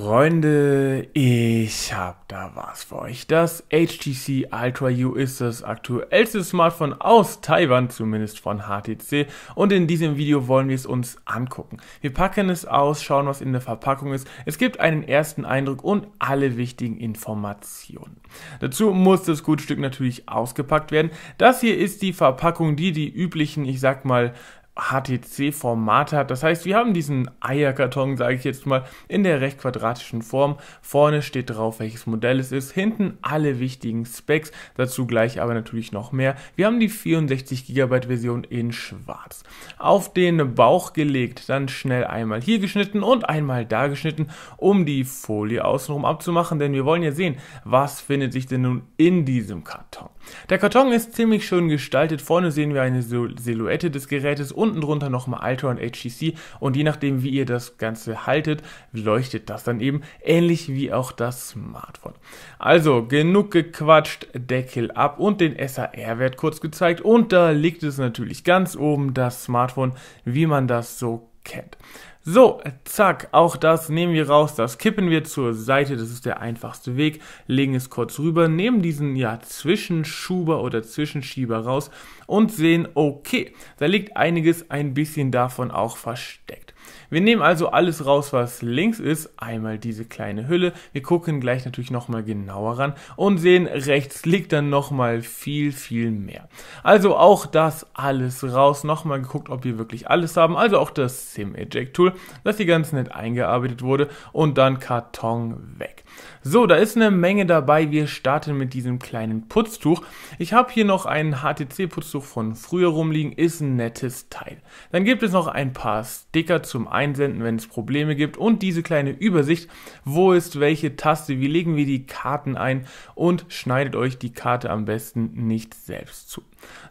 Freunde, ich hab da was für euch. Das HTC Ultra U ist das aktuellste Smartphone aus Taiwan, zumindest von HTC. Und in diesem Video wollen wir es uns angucken. Wir packen es aus, schauen, was in der Verpackung ist. Es gibt einen ersten Eindruck und alle wichtigen Informationen. Dazu muss das Gutstück natürlich ausgepackt werden. Das hier ist die Verpackung, die die üblichen, ich sag mal, HTC-Format hat. Das heißt, wir haben diesen Eierkarton, sage ich jetzt mal, in der recht quadratischen Form. Vorne steht drauf, welches Modell es ist. Hinten alle wichtigen Specs. Dazu gleich aber natürlich noch mehr. Wir haben die 64 GB Version in schwarz. Auf den Bauch gelegt, dann schnell einmal hier geschnitten und einmal da geschnitten, um die Folie außenrum abzumachen. Denn wir wollen ja sehen, was findet sich denn nun in diesem Karton. Der Karton ist ziemlich schön gestaltet. Vorne sehen wir eine Silhouette des Gerätes und unten drunter nochmal Ultra und HTC und je nachdem, wie ihr das Ganze haltet, leuchtet das dann eben ähnlich wie auch das Smartphone. Also genug gequatscht, Deckel ab und den SAR-Wert kurz gezeigt und da liegt es natürlich ganz oben das Smartphone, wie man das so kennt. So, zack, auch das nehmen wir raus, das kippen wir zur Seite, das ist der einfachste Weg, legen es kurz rüber, nehmen diesen ja Zwischenschuber oder Zwischenschieber raus und sehen, okay, da liegt einiges ein bisschen davon auch versteckt. Wir nehmen also alles raus, was links ist, einmal diese kleine Hülle. Wir gucken gleich natürlich nochmal genauer ran und sehen, rechts liegt dann nochmal viel, viel mehr. Also auch das alles raus, nochmal geguckt, ob wir wirklich alles haben. Also auch das Sim Eject Tool, das hier ganz nett eingearbeitet wurde und dann Karton weg. So, da ist eine Menge dabei. Wir starten mit diesem kleinen Putztuch. Ich habe hier noch ein HTC-Putztuch von früher rumliegen, ist ein nettes Teil. Dann gibt es noch ein paar Sticker zum einsenden, wenn es Probleme gibt und diese kleine Übersicht, wo ist welche Taste, wie legen wir die Karten ein und schneidet euch die Karte am besten nicht selbst zu.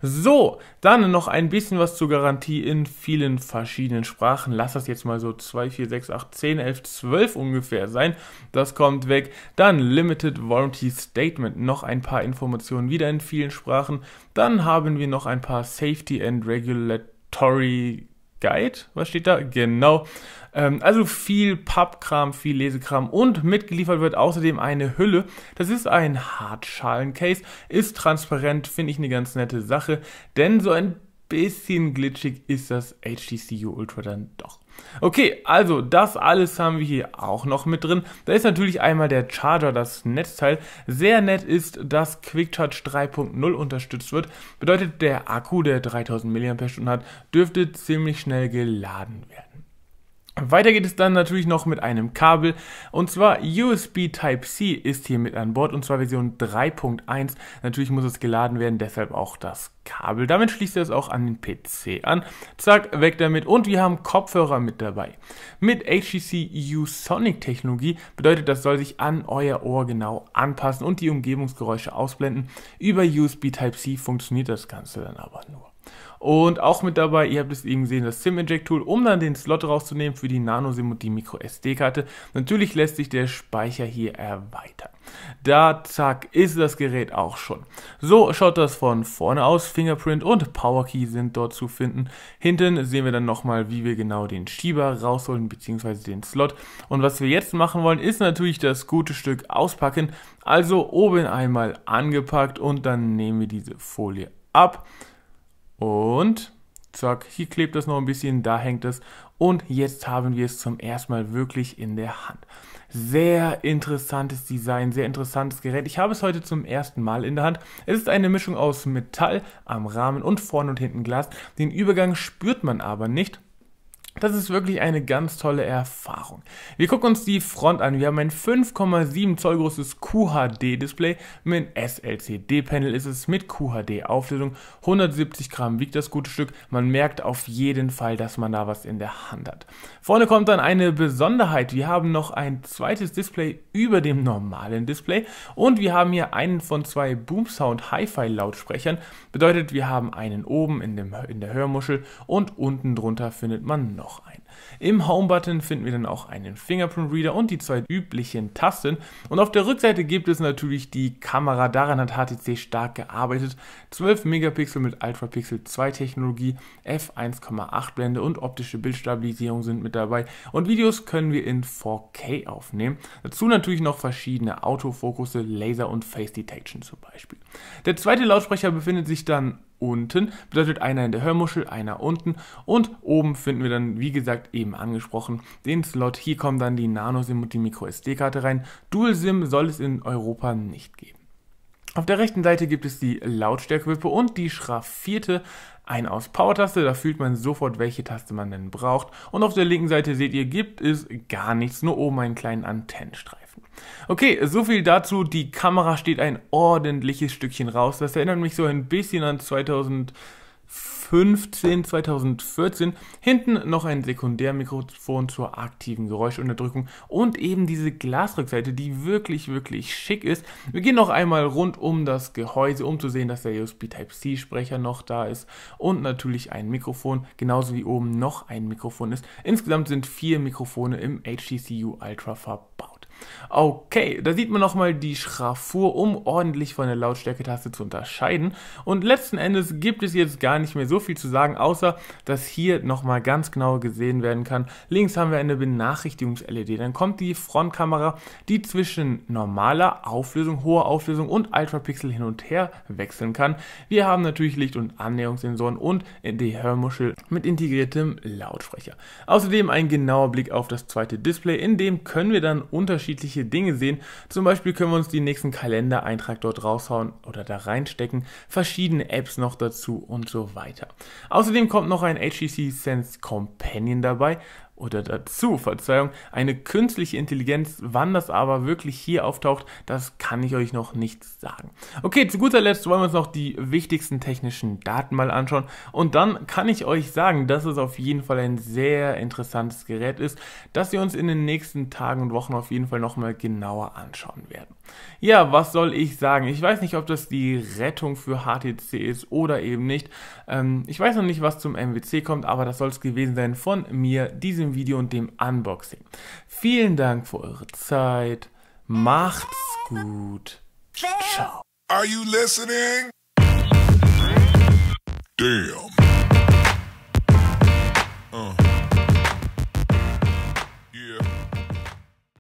So, dann noch ein bisschen was zur Garantie in vielen verschiedenen Sprachen. Lass das jetzt mal so 2, 4, 6, 8, 10, 11, 12 ungefähr sein. Das kommt weg. Dann Limited Warranty Statement. Noch ein paar Informationen wieder in vielen Sprachen. Dann haben wir noch ein paar Safety and Regulatory Guide, was steht da? Genau. Ähm, also viel Pappkram, viel Lesekram und mitgeliefert wird außerdem eine Hülle. Das ist ein Hartschalencase, ist transparent, finde ich eine ganz nette Sache, denn so ein bisschen glitschig ist das HTC Ultra dann doch. Okay, also das alles haben wir hier auch noch mit drin. Da ist natürlich einmal der Charger, das Netzteil. Sehr nett ist, dass Quick Charge 3.0 unterstützt wird. Bedeutet, der Akku, der 3000 mAh hat, dürfte ziemlich schnell geladen werden. Weiter geht es dann natürlich noch mit einem Kabel und zwar USB Type-C ist hier mit an Bord und zwar Version 3.1. Natürlich muss es geladen werden, deshalb auch das Kabel. Damit schließt ihr es auch an den PC an. Zack, weg damit und wir haben Kopfhörer mit dabei. Mit HTC U-Sonic Technologie bedeutet, das soll sich an euer Ohr genau anpassen und die Umgebungsgeräusche ausblenden. Über USB Type-C funktioniert das Ganze dann aber nur. Und auch mit dabei, ihr habt es eben gesehen, das sim inject tool um dann den Slot rauszunehmen für die Nano-SIM und die Micro-SD-Karte. Natürlich lässt sich der Speicher hier erweitern. Da, zack, ist das Gerät auch schon. So schaut das von vorne aus. Fingerprint und Power-Key sind dort zu finden. Hinten sehen wir dann nochmal, wie wir genau den Schieber rausholen, beziehungsweise den Slot. Und was wir jetzt machen wollen, ist natürlich das gute Stück auspacken. Also oben einmal angepackt und dann nehmen wir diese Folie ab. Und zack, hier klebt das noch ein bisschen, da hängt es. Und jetzt haben wir es zum ersten Mal wirklich in der Hand. Sehr interessantes Design, sehr interessantes Gerät. Ich habe es heute zum ersten Mal in der Hand. Es ist eine Mischung aus Metall am Rahmen und vorne und hinten Glas. Den Übergang spürt man aber nicht. Das ist wirklich eine ganz tolle Erfahrung. Wir gucken uns die Front an. Wir haben ein 5,7 Zoll großes QHD-Display mit SLCD-Panel ist es mit QHD-Auflösung. 170 Gramm wiegt das gute Stück. Man merkt auf jeden Fall, dass man da was in der Hand hat. Vorne kommt dann eine Besonderheit. Wir haben noch ein zweites Display über dem normalen Display und wir haben hier einen von zwei Boomsound Hi-Fi-Lautsprechern. Bedeutet, wir haben einen oben in, dem, in der Hörmuschel und unten drunter findet man noch auch ein. Im Home-Button finden wir dann auch einen Fingerprint-Reader und die zwei üblichen Tasten. Und auf der Rückseite gibt es natürlich die Kamera. Daran hat HTC stark gearbeitet. 12 Megapixel mit Ultrapixel 2 Technologie, f1,8 Blende und optische Bildstabilisierung sind mit dabei. Und Videos können wir in 4K aufnehmen. Dazu natürlich noch verschiedene Autofokusse, Laser und Face Detection zum Beispiel. Der zweite Lautsprecher befindet sich dann unten. Bedeutet einer in der Hörmuschel, einer unten. Und oben finden wir dann, wie gesagt, eben angesprochen, den Slot. Hier kommen dann die Nano-SIM und die Micro-SD-Karte rein. Dual-SIM soll es in Europa nicht geben. Auf der rechten Seite gibt es die Lautstärkewölbe und die schraffierte ein aus Power-Taste, da fühlt man sofort, welche Taste man denn braucht. Und auf der linken Seite seht ihr, gibt es gar nichts, nur oben einen kleinen Antennenstreifen. Okay, so viel dazu. Die Kamera steht ein ordentliches Stückchen raus. Das erinnert mich so ein bisschen an 2000. 15 2014. Hinten noch ein Sekundärmikrofon zur aktiven Geräuschunterdrückung und eben diese Glasrückseite, die wirklich, wirklich schick ist. Wir gehen noch einmal rund um das Gehäuse, um zu sehen, dass der USB Type-C Sprecher noch da ist und natürlich ein Mikrofon, genauso wie oben noch ein Mikrofon ist. Insgesamt sind vier Mikrofone im HTC U Ultra verbaut. Okay, da sieht man nochmal die Schraffur, um ordentlich von der Lautstärketaste zu unterscheiden. Und letzten Endes gibt es jetzt gar nicht mehr so viel zu sagen, außer dass hier nochmal ganz genau gesehen werden kann. Links haben wir eine Benachrichtigungs-LED. Dann kommt die Frontkamera, die zwischen normaler Auflösung, hoher Auflösung und Ultrapixel hin und her wechseln kann. Wir haben natürlich Licht- und Annäherungssensoren und die Hörmuschel mit integriertem Lautsprecher. Außerdem ein genauer Blick auf das zweite Display, in dem können wir dann unterschiedliche unterschiedliche Dinge sehen. Zum Beispiel können wir uns den nächsten Kalendereintrag dort raushauen oder da reinstecken, verschiedene Apps noch dazu und so weiter. Außerdem kommt noch ein HTC Sense Companion dabei, oder dazu, Verzeihung, eine künstliche Intelligenz. Wann das aber wirklich hier auftaucht, das kann ich euch noch nicht sagen. Okay, zu guter Letzt wollen wir uns noch die wichtigsten technischen Daten mal anschauen. Und dann kann ich euch sagen, dass es auf jeden Fall ein sehr interessantes Gerät ist, das wir uns in den nächsten Tagen und Wochen auf jeden Fall nochmal genauer anschauen werden. Ja, was soll ich sagen? Ich weiß nicht, ob das die Rettung für HTC ist oder eben nicht. Ähm, ich weiß noch nicht, was zum MWC kommt, aber das soll es gewesen sein von mir, diesem dem Video und dem Unboxing. Vielen Dank für eure Zeit. Macht's gut. Ciao. Are you listening? Damn.